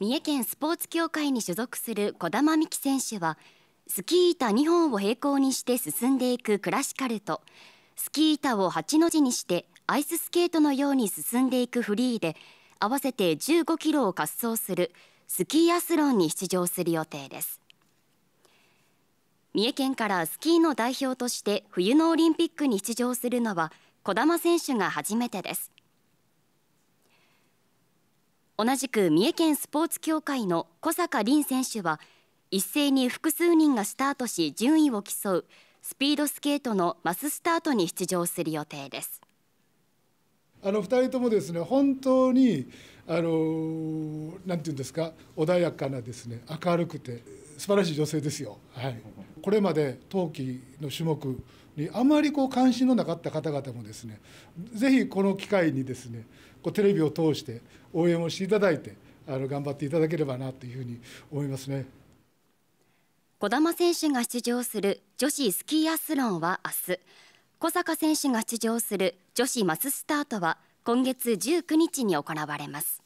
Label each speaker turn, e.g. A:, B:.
A: 三重県スポーツ協会に所属する児玉美希選手はスキー板2本を平行にして進んでいくクラシカルとスキー板を8の字にしてアイススケートのように進んでいくフリーで合わせて15キロを滑走するスキーアスロンに出場する予定です三重県からスキーの代表として冬のオリンピックに出場するのは児玉選手が初めてです。同じく三重県スポーツ協会の小坂凛選手は一斉に複数人がスタートし順位を競うスピードスケートのマススタートに出場する予定です
B: あの2人ともですね本当にあのなんていうんですか穏やかなですね明るくて素晴らしい女性ですよ、はい、これまで冬季の種目にあまりこう関心のなかった方々もですねぜひこの機会にですねこうテレビを通して応援をしていただいてあの頑張っていただければなというふうに思いますね
A: 児玉選手が出場する女子スキーアスロンは明日小坂選手が出場する女子マススタートは今月19日に行われます。